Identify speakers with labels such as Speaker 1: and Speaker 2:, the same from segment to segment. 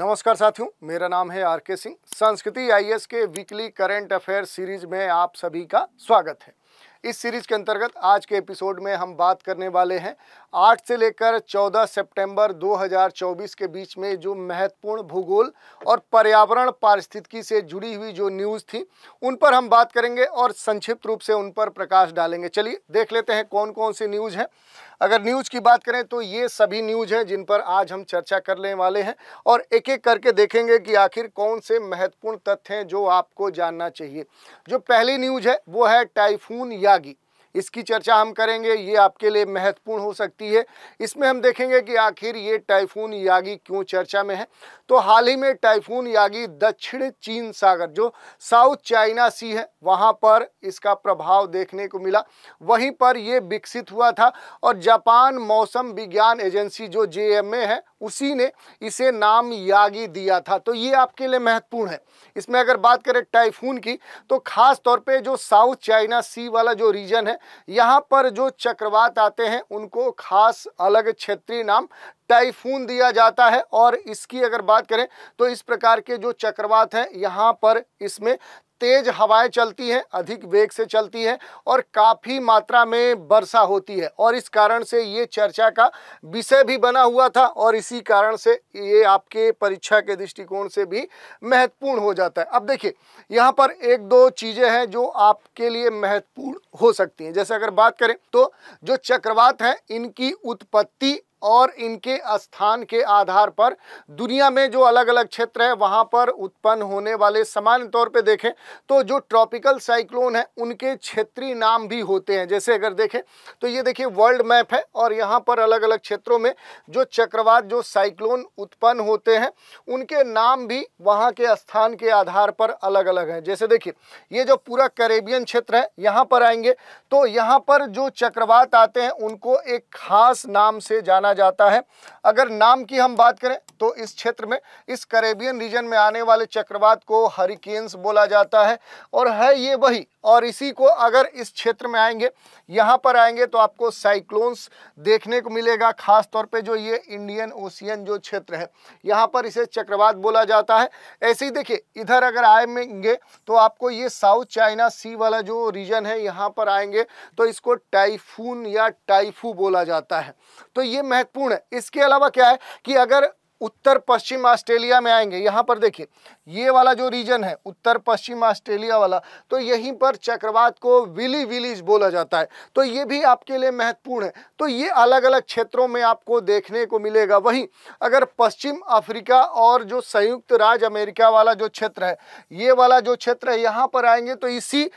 Speaker 1: नमस्कार साथियों मेरा नाम है आर के सिंह संस्कृति आईएएस के वीकली करंट अफेयर सीरीज में आप सभी का स्वागत है इस सीरीज के अंतर्गत आज के एपिसोड में हम बात करने वाले हैं 8 से लेकर 14 सितंबर 2024 के बीच में जो महत्वपूर्ण भूगोल और पर्यावरण पारिस्थितिकी से जुड़ी हुई जो न्यूज़ थी उन पर हम बात करेंगे और संक्षिप्त रूप से उन पर प्रकाश डालेंगे चलिए देख लेते हैं कौन कौन सी न्यूज़ है अगर न्यूज़ की बात करें तो ये सभी न्यूज़ हैं जिन पर आज हम चर्चा करने वाले हैं और एक एक करके देखेंगे कि आखिर कौन से महत्वपूर्ण तथ्य हैं जो आपको जानना चाहिए जो पहली न्यूज़ है वो है टाइफून यागी इसकी चर्चा हम करेंगे ये आपके लिए महत्वपूर्ण हो सकती है इसमें हम देखेंगे कि आखिर ये टाइफून यागी क्यों चर्चा में है तो हाल ही में टाइफून यागी दक्षिण चीन सागर जो साउथ चाइना सी है वहाँ पर इसका प्रभाव देखने को मिला वहीं पर ये विकसित हुआ था और जापान मौसम विज्ञान एजेंसी जो जे है उसी ने इसे नाम यागी दिया था तो ये आपके लिए महत्वपूर्ण है इसमें अगर बात करें टाइफून की तो खास तौर पे जो साउथ चाइना सी वाला जो रीजन है यहाँ पर जो चक्रवात आते हैं उनको खास अलग क्षेत्रीय नाम टाइफून दिया जाता है और इसकी अगर बात करें तो इस प्रकार के जो चक्रवात हैं यहाँ पर इसमें तेज हवाएं चलती हैं अधिक वेग से चलती हैं और काफ़ी मात्रा में वर्षा होती है और इस कारण से ये चर्चा का विषय भी बना हुआ था और इसी कारण से ये आपके परीक्षा के दृष्टिकोण से भी महत्वपूर्ण हो जाता है अब देखिए यहाँ पर एक दो चीज़ें हैं जो आपके लिए महत्वपूर्ण हो सकती हैं जैसे अगर बात करें तो जो चक्रवात हैं इनकी उत्पत्ति और इनके स्थान के आधार पर दुनिया में जो अलग अलग क्षेत्र है वहाँ पर उत्पन्न होने वाले सामान्य तौर पे देखें तो जो ट्रॉपिकल साइक्लोन है उनके क्षेत्रीय नाम भी होते हैं जैसे अगर देखें तो ये देखिए वर्ल्ड मैप है और यहाँ पर अलग अलग क्षेत्रों में जो चक्रवात जो साइक्लोन उत्पन्न होते हैं उनके नाम भी वहाँ के स्थान के आधार पर अलग अलग हैं जैसे देखिए ये जो पूरा करेबियन क्षेत्र है यहाँ पर आएंगे तो यहाँ पर जो चक्रवात आते हैं उनको एक खास नाम से जाना माना जाता है अगर नाम की हम बात करें तो इस क्षेत्र में इस करेबियन रीजन में आने वाले चक्रवात को हरिकेन्स बोला जाता है और है ये वही और इसी को अगर इस क्षेत्र में आएंगे यहाँ पर आएंगे तो आपको साइक्लोन्स देखने को मिलेगा खास तौर पे जो ये इंडियन ओशियन जो क्षेत्र है यहाँ पर इसे चक्रवात बोला जाता है ऐसे ही देखिए इधर अगर आएंगे तो आपको ये साउथ चाइना सी वाला जो रीजन है यहाँ पर आएंगे तो इसको टाइफून या टाइफू बोला जाता है तो ये मह महत्वपूर्ण है इसके अलावा क्या है कि अगर उत्तर पश्चिम ऑस्ट्रेलिया में आएंगे यहाँ पर देखिए ये वाला जो रीजन है उत्तर पश्चिम ऑस्ट्रेलिया वाला तो यहीं पर चक्रवात को विली विलीज बोला जाता है तो ये भी आपके लिए महत्वपूर्ण है तो ये अलग अलग क्षेत्रों में आपको देखने को मिलेगा वहीं अगर पश्चिम अफ्रीका और जो संयुक्त राज्य अमेरिका वाला जो क्षेत्र है ये वाला जो क्षेत्र है यहाँ पर आएंगे तो इसी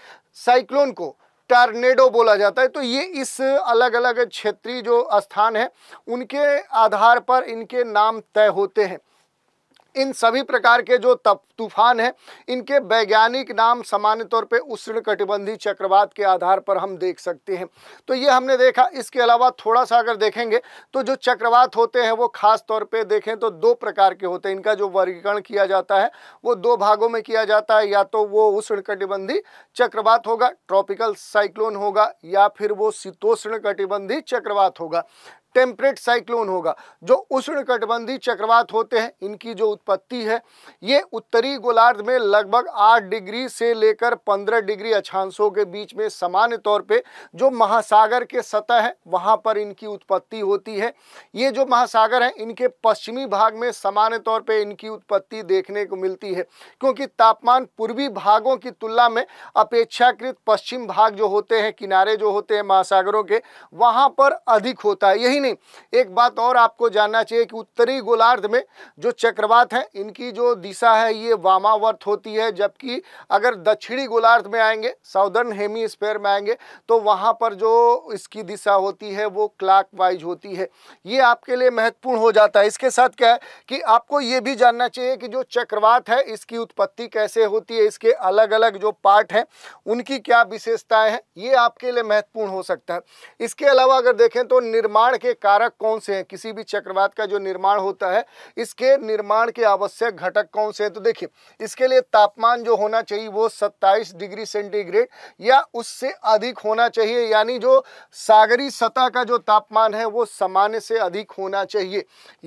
Speaker 1: साइक्लोन को टर्नेडो बोला जाता है तो ये इस अलग अलग क्षेत्रीय जो स्थान है उनके आधार पर इनके नाम तय होते हैं इन सभी प्रकार के जो तप तूफान हैं इनके वैज्ञानिक नाम सामान्य तौर पे उष्ण कटिबंधी चक्रवात के आधार पर हम देख सकते हैं तो ये हमने देखा इसके अलावा थोड़ा सा अगर देखेंगे तो जो चक्रवात होते हैं वो खास तौर पे देखें तो दो प्रकार के होते हैं इनका जो वर्गीकरण किया जाता है वो दो भागों में किया जाता है या तो वो उष्ण कटिबंधी चक्रवात होगा ट्रॉपिकल साइक्लोन होगा या फिर वो शीतोष्ण कटिबंधी चक्रवात होगा टेम्परेट साइक्लोन होगा जो उष्णकटिबंधीय चक्रवात होते हैं इनकी जो उत्पत्ति है ये उत्तरी गोलार्ध में लगभग 8 डिग्री से लेकर 15 डिग्री अक्षांशों के बीच में सामान्य तौर पे जो महासागर के सतह है वहाँ पर इनकी उत्पत्ति होती है ये जो महासागर है इनके पश्चिमी भाग में सामान्य तौर पर इनकी उत्पत्ति देखने को मिलती है क्योंकि तापमान पूर्वी भागों की तुलना में अपेक्षाकृत पश्चिम भाग जो होते हैं किनारे जो होते हैं महासागरों के वहाँ पर अधिक होता है यही नहीं एक बात और आपको जानना चाहिए कि उत्तरी गोलार्ध में जो चक्रवात है इनकी जो दिशा है ये वामावर्त होती है जबकि अगर दक्षिणी गोलार्ध में आएंगे साउदर्न हेमी स्पेयर में आएंगे तो वहाँ पर जो इसकी दिशा होती है वो क्लाक होती है ये आपके लिए महत्वपूर्ण हो जाता है इसके साथ क्या है कि आपको ये भी जानना चाहिए कि जो चक्रवात है इसकी उत्पत्ति कैसे होती है इसके अलग अलग जो पार्ट हैं उनकी क्या विशेषताएं हैं ये आपके लिए महत्वपूर्ण हो सकता है इसके अलावा अगर देखें तो निर्माण के कारक कौन से हैं किसी भी चक्रवात का जो निर्माण होता है इसके निर्माण के आवश्यक घटक कौन से हैं तो देखिए इसके लिए तापमान जो होना चाहिए वो 27 डिग्री सेंटीग्रेड या उससे अधिक होना चाहिए यानी जो सागरी सतह का जो तापमान है वो सामान्य से अधिक होना चाहिए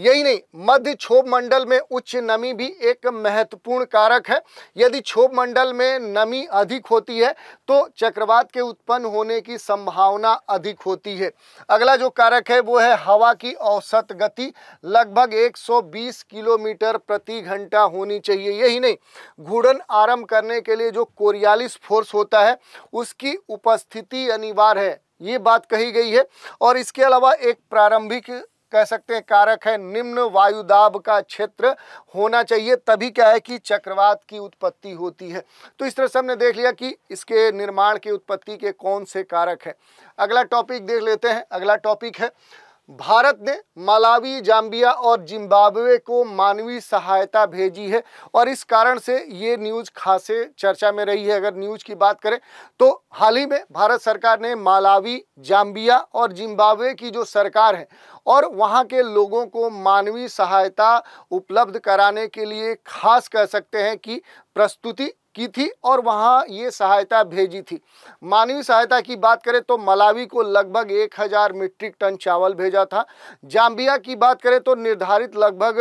Speaker 1: यही नहीं मध्य क्षोभ मंडल में उच्च नमी भी एक महत्वपूर्ण कारक है यदि क्षोभ मंडल में नमी अधिक होती है तो चक्रवात के उत्पन्न होने की संभावना अधिक होती है अगला जो कारक है वो है हवा की औसत गति लगभग 120 किलोमीटर प्रति घंटा होनी चाहिए यही नहीं घूर्णन आरंभ करने के लिए जो कोरियालिस फोर्स होता है उसकी उपस्थिति अनिवार्य है ये बात कही गई है और इसके अलावा एक प्रारंभिक कह सकते हैं कारक है निम्न वायुदाब का क्षेत्र होना चाहिए तभी क्या है कि चक्रवात की उत्पत्ति होती है तो इस तरह से हमने देख लिया कि इसके निर्माण की उत्पत्ति के कौन से कारक हैं अगला टॉपिक देख लेते हैं अगला टॉपिक है भारत ने मालावी जाम्बिया और जिम्बाब्वे को मानवीय सहायता भेजी है और इस कारण से ये न्यूज़ खासे चर्चा में रही है अगर न्यूज़ की बात करें तो हाल ही में भारत सरकार ने मालावी जाम्बिया और जिम्बाब्वे की जो सरकार है और वहाँ के लोगों को मानवीय सहायता उपलब्ध कराने के लिए खास कह सकते हैं कि प्रस्तुति की थी और वहाँ ये सहायता भेजी थी मानवीय सहायता की बात करें तो मलावी को लगभग एक हज़ार मीट्रिक टन चावल भेजा था जाम्बिया की बात करें तो निर्धारित लगभग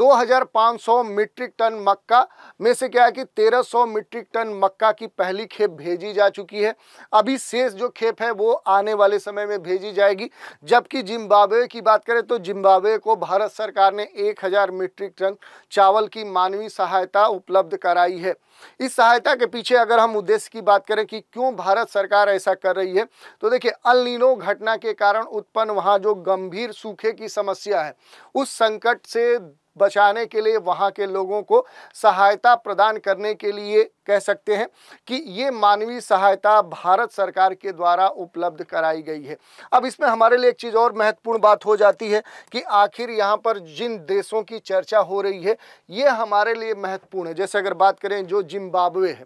Speaker 1: 2500 मीट्रिक टन मक्का में से क्या है कि 1300 मीट्रिक टन मक्का की पहली खेप भेजी जा चुकी है अभी शेष जो खेप है वो आने वाले समय में भेजी जाएगी जबकि जिम्बाब्वे की बात करें तो जिम्बाब्वे को भारत सरकार ने एक मीट्रिक टन चावल की मानवीय सहायता उपलब्ध कराई है इस इस सहायता के पीछे अगर हम उद्देश्य की बात करें कि क्यों भारत सरकार ऐसा कर रही है तो देखिए अलिनो घटना के कारण उत्पन्न वहाँ जो गंभीर सूखे की समस्या है उस संकट से बचाने के लिए वहाँ के लोगों को सहायता प्रदान करने के लिए कह सकते हैं कि ये मानवीय सहायता भारत सरकार के द्वारा उपलब्ध कराई गई है अब इसमें हमारे लिए एक चीज़ और महत्वपूर्ण बात हो जाती है कि आखिर यहाँ पर जिन देशों की चर्चा हो रही है ये हमारे लिए महत्वपूर्ण है जैसे अगर बात करें जो जिम्बाब्वे है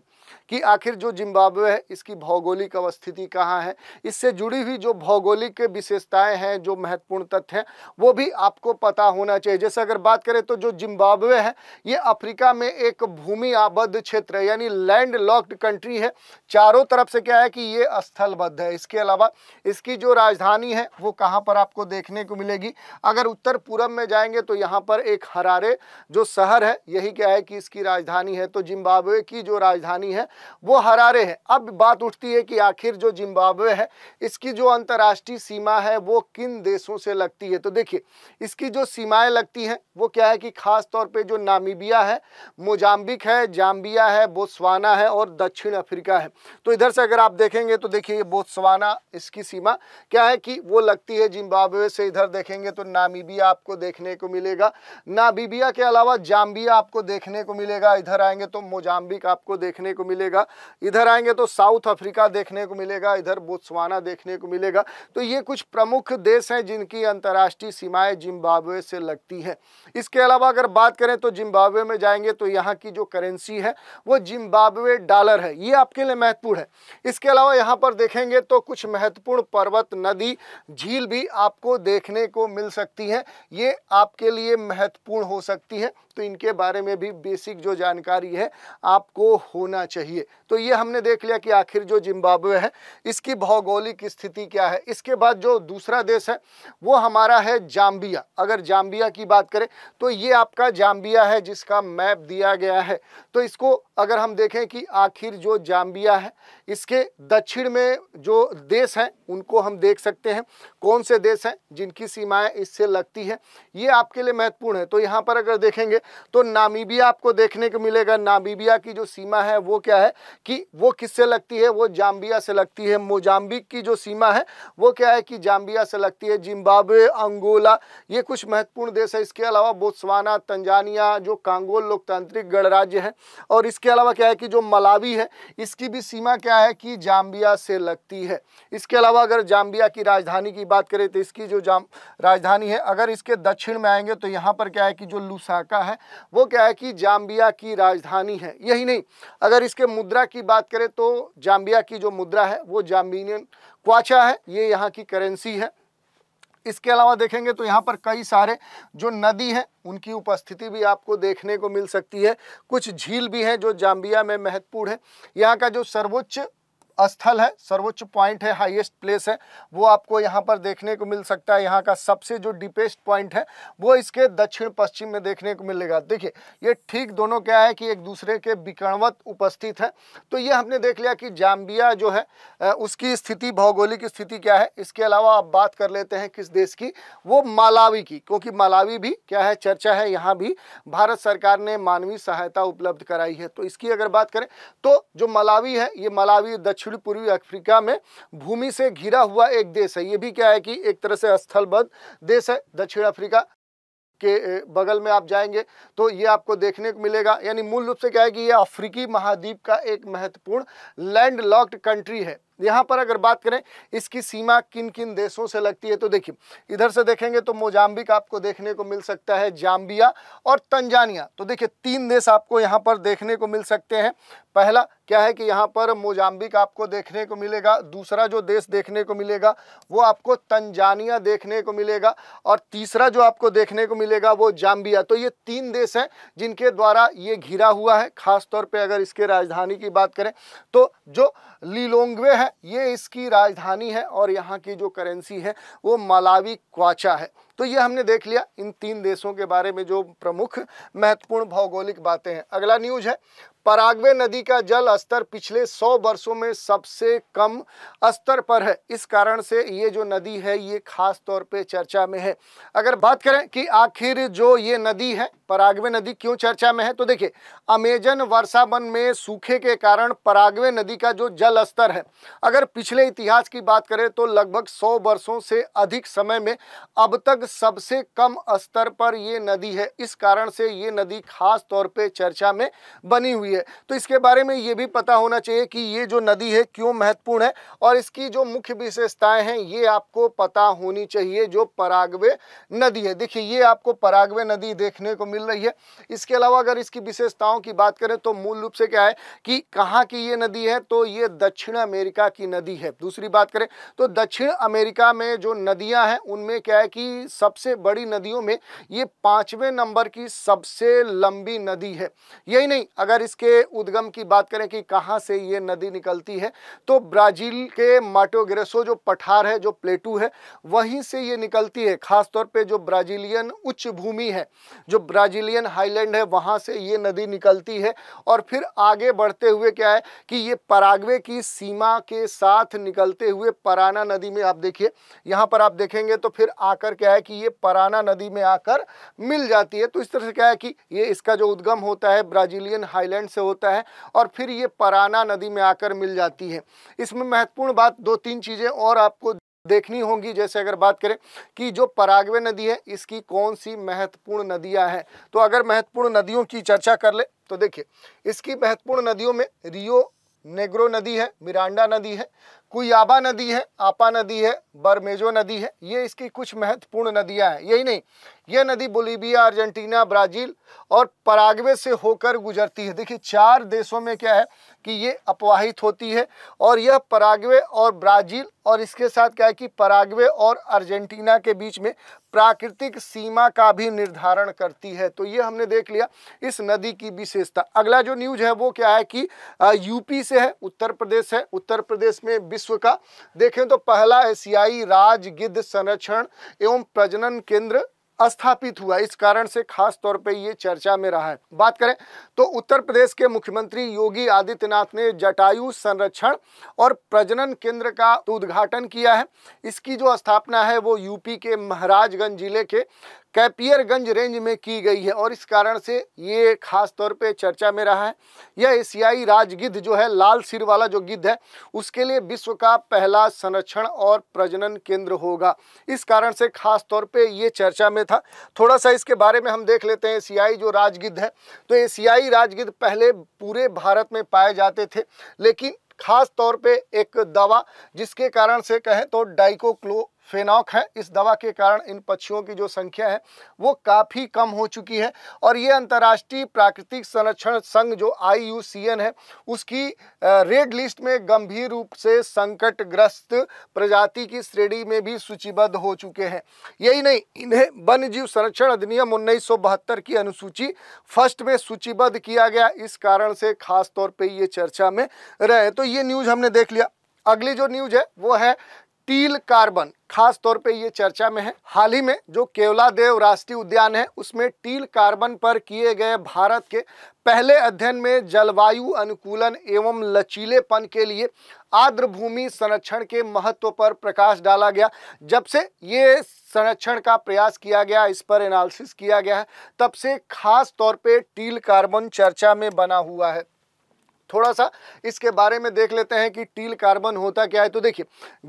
Speaker 1: कि आखिर जो जिम्बाब्वे है इसकी भौगोलिक अवस्थिति कहाँ है इससे जुड़ी हुई जो भौगोलिक विशेषताएं हैं जो महत्वपूर्ण तथ्य हैं वो भी आपको पता होना चाहिए जैसे अगर बात करें तो जो जिम्बाब्वे है ये अफ्रीका में एक भूमि आबद्ध क्षेत्र है यानी हमारी लैंड लॉक्ड कंट्री है चारों तरफ से क्या है कि ये स्थलबद्ध है इसके अलावा इसकी जो राजधानी है वो कहाँ पर आपको देखने को मिलेगी अगर उत्तर पूर्व में जाएंगे तो यहाँ पर एक हरारे जो शहर है यही क्या है कि इसकी राजधानी है तो जिम्बाब्वे की जो राजधानी है वो हरारे है अब बात उठती है कि आखिर जो जिम्बाब्वे है इसकी जो अंतर्राष्ट्रीय सीमा है वो किन देशों से लगती है तो देखिए इसकी जो सीमाएं लगती हैं वो क्या है कि खास तौर पे जो नामीबिया है मोजाम्बिक है जाम्बिया है बोस बोत्सवाना है और दक्षिण अफ्रीका है तो इधर से अगर आप देखेंगे तो देखिए बोत्सवाना इसकी सीमा क्या है कि वो लगती है जिम्बाब्वे से इधर देखेंगे तो नामीबिया आपको देखने को मिलेगा नामीबिया के अलावा जाम्बिया आपको देखने को मिलेगा इधर आएंगे तो मोजाम्बिक आपको देखने को मिलेगा इधर आएंगे तो साउथ अफ्रीका देखने को मिलेगा इधर बोत्सवाना देखने को मिलेगा तो ये कुछ प्रमुख देश हैं जिनकी अंतर्राष्ट्रीय सीमाएं जिम्बाब्वे से लगती हैं इसके अलावा अगर बात करें तो जिम्बाब्वे में जाएंगे तो यहाँ की जो करेंसी है वो जिम जिम्बाब्वे डॉलर है ये आपके लिए महत्वपूर्ण है इसके अलावा यहाँ पर देखेंगे तो कुछ महत्वपूर्ण पर्वत नदी झील भी आपको देखने को मिल सकती हैं ये आपके लिए महत्वपूर्ण हो सकती है तो इनके बारे में भी बेसिक जो जानकारी है आपको होना चाहिए तो ये हमने देख लिया कि आखिर जो जिम्बाब्वे है इसकी भौगोलिक स्थिति क्या है इसके बाद जो दूसरा देश है वो हमारा है जाम्बिया अगर जाम्बिया की बात करें तो ये आपका जाम्बिया है जिसका मैप दिया गया है तो इसको अगर हम देखें कि आखिर जो जाम्बिया है इसके दक्षिण में जो देश हैं उनको हम देख सकते हैं कौन से देश हैं जिनकी सीमाएं इससे लगती हैं ये आपके लिए महत्वपूर्ण है तो यहाँ पर अगर देखेंगे तो नामीबिया आपको देखने को मिलेगा नामीबिया की जो सीमा है वो क्या है कि वो किससे लगती है वो जाम्बिया से लगती है मोजाम्बिक की जो सीमा है वो क्या है कि जाम्बिया से लगती है जिम्बाब्वे अंगोला ये कुछ महत्वपूर्ण देश है इसके अलावा बोत्सवाना तंजानिया जो कांगोल लोकतांत्रिक गणराज्य है और इसके अलावा क्या है कि जो मलावी है इसकी भी सीमा क्या है कि जाम्बिया से लगती है इसके अलावा अगर जाम्बिया की राजधानी की बात करें तो इसकी जो जाम राजधानी है अगर इसके दक्षिण में आएंगे तो यहाँ पर क्या है कि जो लुसाका है है वो क्या है कि जाम्बिया की राजधानी है यही नहीं अगर इसके मुद्रा की बात करें तो जाम्बिया की जो मुद्रा है वो जाम्बिनियन क्वाचा है ये यहाँ की करेंसी है इसके अलावा देखेंगे तो यहाँ पर कई सारे जो नदी हैं उनकी उपस्थिति भी आपको देखने को मिल सकती है कुछ झील भी हैं जो जाम्बिया में महत्वपूर्ण है यहाँ का जो सर्वोच्च स्थल है सर्वोच्च पॉइंट है हाईएस्ट प्लेस है वो आपको यहाँ पर देखने को मिल सकता है यहाँ का सबसे जो डीपेस्ट पॉइंट है वो इसके दक्षिण पश्चिम में देखने को मिलेगा देखिए ये ठीक दोनों क्या है कि एक दूसरे के विकर्णवत उपस्थित है तो ये हमने देख लिया कि जाम्बिया जो है उसकी स्थिति भौगोलिक स्थिति क्या है इसके अलावा आप बात कर लेते हैं किस देश की वो मालावी की क्योंकि मालावी भी क्या है चर्चा है यहाँ भी भारत सरकार ने मानवीय सहायता उपलब्ध कराई है तो इसकी अगर बात करें तो जो मलावी है ये मलावी दक्षिण दक्षिण पूर्वी अफ्रीका में भूमि से घिरा हुआ एक देश है ये भी क्या है कि एक तरह से स्थलबद्ध देश है दक्षिण अफ्रीका के बगल में आप जाएंगे तो ये आपको देखने को मिलेगा यानी मूल रूप से क्या है कि ये अफ्रीकी महाद्वीप का एक महत्वपूर्ण लैंड लॉक्ड कंट्री है यहाँ पर अगर बात करें इसकी सीमा किन किन देशों से लगती है तो देखिए इधर से देखेंगे तो मोजाम्बिक आपको देखने को मिल सकता है जाम्बिया और तंजानिया तो देखिए तीन देश आपको यहाँ पर देखने को मिल सकते हैं पहला क्या है कि यहाँ पर मोजाम्बिक आपको देखने को मिलेगा दूसरा जो देश देखने को मिलेगा वो आपको तंजानिया देखने को मिलेगा और तीसरा जो आपको देखने को मिलेगा वो जाम्बिया तो ये तीन देश हैं जिनके द्वारा ये घिरा हुआ है खासतौर पर अगर इसके राजधानी की बात करें तो जो लीलोंगवे है है ये इसकी राजधानी है और यहाँ की जो करेंसी है वो मलावी क्वाचा है तो ये हमने देख लिया इन तीन देशों के बारे में जो प्रमुख महत्वपूर्ण भौगोलिक बातें हैं अगला न्यूज है पराग्वे नदी का जल स्तर पिछले 100 वर्षों में सबसे कम स्तर पर है इस कारण से ये जो नदी है ये खास तौर पे चर्चा में है अगर बात करें कि आखिर जो ये नदी है परागवे नदी क्यों चर्चा में है तो देखिए अमेजन वर्षावन में सूखे के कारण परागवे नदी का जो जल स्तर है अगर पिछले इतिहास की बात करें तो लगभग सौ वर्षों से अधिक समय में अब तक सबसे कम स्तर पर ये नदी है इस कारण से ये नदी खास तौर पे चर्चा में बनी हुई है तो इसके बारे में ये भी पता होना चाहिए कि ये जो नदी है क्यों महत्वपूर्ण है और इसकी जो मुख्य विशेषताएं हैं ये आपको पता होनी चाहिए जो परागवे नदी है देखिए ये आपको परागवे नदी देखने को मिल रही है इसके अलावा अगर इसकी विशेषताओं की बात करें तो मूल रूप से क्या है कि कहाँ की ये नदी है तो ये दक्षिण अमेरिका की नदी है दूसरी बात करें तो दक्षिण अमेरिका में जो नदियाँ हैं उनमें क्या है कि सबसे बड़ी नदियों में ये पाँचवें नंबर की सबसे लंबी नदी है यही नहीं अगर इसके उद्गम की बात करें कि कहाँ से ये नदी निकलती है तो ब्राज़ील के माटोग्रेसो जो पठार है जो प्लेटू है वहीं से ये निकलती है खासतौर पर जो ब्राज़ीलियन उच्च भूमि है जो ब्राज़ीलियन हाईलैंड है वहाँ से ये नदी निकलती है और फिर आगे बढ़ते हुए क्या है कि ये पराग्वे की सीमा के साथ निकलते हुए पराना नदी में आप देखिए यहाँ पर आप देखेंगे तो फिर आकर क्या है कि ये पराना नदी में आकर मिल जाती है तो इस तरह से क्या है कि ये इसका जो उद्गम होता है ब्राज़ीलियन हाईलैंड से होता है और फिर ये पराना नदी में आकर मिल जाती है इसमें महत्वपूर्ण बात दो तीन चीज़ें और आपको देखनी होगी जैसे अगर बात करें कि जो परागवे नदी है इसकी कौन सी महत्वपूर्ण नदियां हैं तो अगर महत्वपूर्ण नदियों की चर्चा कर ले तो देखिए इसकी महत्वपूर्ण नदियों में रियो नेग्रो नदी है मिरांडा नदी है कुयाबा नदी है आपा नदी है बरमेजो नदी है ये इसकी कुछ महत्वपूर्ण नदियां हैं यही नहीं ये नदी बोलीबिया अर्जेंटीना ब्राज़ील और पराग्वे से होकर गुजरती है देखिए चार देशों में क्या है कि ये अपवाहित होती है और यह पराग्वे और ब्राज़ील और इसके साथ क्या है कि पराग्वे और अर्जेंटीना के बीच में प्राकृतिक सीमा का भी निर्धारण करती है तो ये हमने देख लिया इस नदी की विशेषता अगला जो न्यूज है वो क्या है कि यूपी से है उत्तर प्रदेश है उत्तर प्रदेश में विश्व का देखें तो पहला एशियाई राजगिद्ध संरक्षण एवं प्रजनन केंद्र स्थापित हुआ इस कारण से खास तौर पे ये चर्चा में रहा है बात करें तो उत्तर प्रदेश के मुख्यमंत्री योगी आदित्यनाथ ने जटायु संरक्षण और प्रजनन केंद्र का उद्घाटन किया है इसकी जो स्थापना है वो यूपी के महाराजगंज जिले के कैपियरगंज रेंज में की गई है और इस कारण से ये खास तौर पे चर्चा में रहा है यह एशियाई राजगिद्ध जो है लाल सिर वाला जो गिद्ध है उसके लिए विश्व का पहला संरक्षण और प्रजनन केंद्र होगा इस कारण से खास तौर पे ये चर्चा में था थोड़ा सा इसके बारे में हम देख लेते हैं एशियाई जो राजगिद्ध है तो एशियाई राजगिद्ध पहले पूरे भारत में पाए जाते थे लेकिन खास तौर पे एक दवा जिसके कारण से कहें तो डाइकोक्लो फेनॉक है इस दवा के कारण इन पक्षियों की जो संख्या है वो काफ़ी कम हो चुकी है और ये अंतर्राष्ट्रीय प्राकृतिक संरक्षण संघ जो आई है उसकी रेड लिस्ट में गंभीर रूप से संकटग्रस्त प्रजाति की श्रेणी में भी सूचीबद्ध हो चुके हैं यही नहीं इन्हें वन्य जीव संरक्षण अधिनियम उन्नीस की अनुसूची फर्स्ट में सूचीबद्ध किया गया इस कारण से खासतौर पर ये चर्चा में रहे तो ये न्यूज़ हमने देख लिया अगली जो न्यूज है वो है टील कार्बन खास तौर पे ये चर्चा में है हाल ही में जो केवला देव राष्ट्रीय उद्यान है उसमें टील कार्बन पर किए गए भारत के पहले अध्ययन में जलवायु अनुकूलन एवं लचीलेपन के लिए आर्द्र भूमि संरक्षण के महत्व पर प्रकाश डाला गया जब से ये संरक्षण का प्रयास किया गया इस पर एनालिसिस किया गया है तब से खास तौर पे टील कार्बन चर्चा में बना हुआ है थोड़ा सा इसके बारे में देख लेते हैं कि टील कार्बन होता क्या है तो देखिए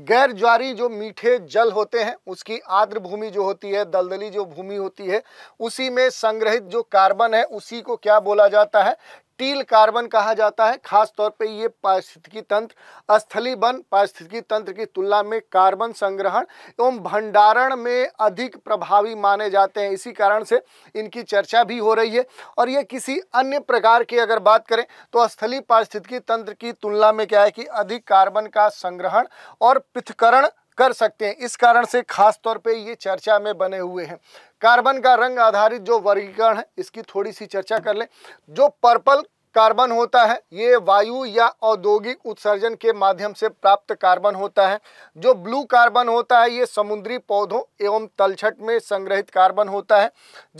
Speaker 1: गैर ज्वारी जो मीठे जल होते हैं उसकी आर्द्र भूमि जो होती है दलदली जो भूमि होती है उसी में संग्रहित जो कार्बन है उसी को क्या बोला जाता है टील कार्बन कहा जाता है खासतौर पे ये पारिस्थितिकी तंत्र स्थली वन पारिस्थितिकी तंत्र की तुलना में कार्बन संग्रहण एवं भंडारण में अधिक प्रभावी माने जाते हैं इसी कारण से इनकी चर्चा भी हो रही है और ये किसी अन्य प्रकार की अगर बात करें तो स्थली पारिस्थितिकी तंत्र की तुलना में क्या है कि अधिक कार्बन का संग्रहण और पृथकरण कर सकते हैं इस कारण से खास तौर पे ये चर्चा में बने हुए हैं कार्बन का रंग आधारित जो वर्गीकरण है इसकी थोड़ी सी चर्चा कर लें जो पर्पल कार्बन होता है ये वायु या औद्योगिक उत्सर्जन के माध्यम से प्राप्त कार्बन होता है जो ब्लू कार्बन होता है ये समुद्री पौधों एवं तलछट में संग्रहित कार्बन होता है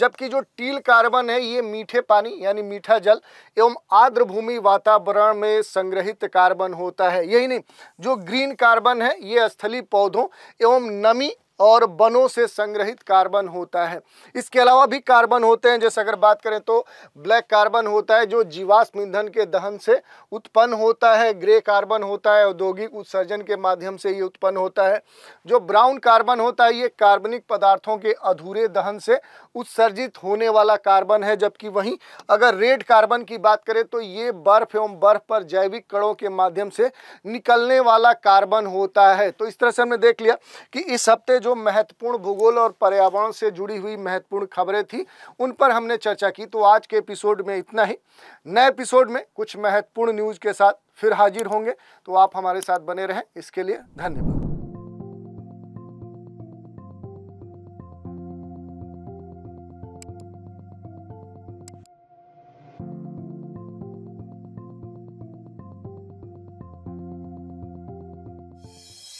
Speaker 1: जबकि जो टील कार्बन है ये मीठे पानी यानी मीठा जल एवं आर्द्रभूमि वातावरण में संग्रहित कार्बन होता है यही नहीं जो ग्रीन कार्बन है ये स्थली पौधों एवं नमी और वनों से संग्रहित कार्बन होता है इसके अलावा भी कार्बन होते हैं जैसे अगर बात करें तो ब्लैक कार्बन होता है जो जीवाश्म ईंधन के दहन से उत्पन्न होता है ग्रे कार्बन होता है औद्योगिक उत्सर्जन के माध्यम से ये उत्पन्न होता है जो ब्राउन कार्बन होता है ये कार्बनिक पदार्थों के अधूरे दहन से उत्सर्जित होने वाला कार्बन है जबकि वहीं अगर रेड कार्बन की बात करें तो ये बर्फ एवं बर्फ पर जैविक कणों के माध्यम से निकलने वाला कार्बन होता है तो इस तरह से हमने देख लिया कि इस हफ्ते जो महत्वपूर्ण भूगोल और पर्यावरण से जुड़ी हुई महत्वपूर्ण खबरें थी उन पर हमने चर्चा की तो आज के एपिसोड में इतना ही नए एपिसोड में कुछ महत्वपूर्ण न्यूज़ के साथ फिर हाजिर होंगे तो आप हमारे साथ बने रहें इसके लिए धन्यवाद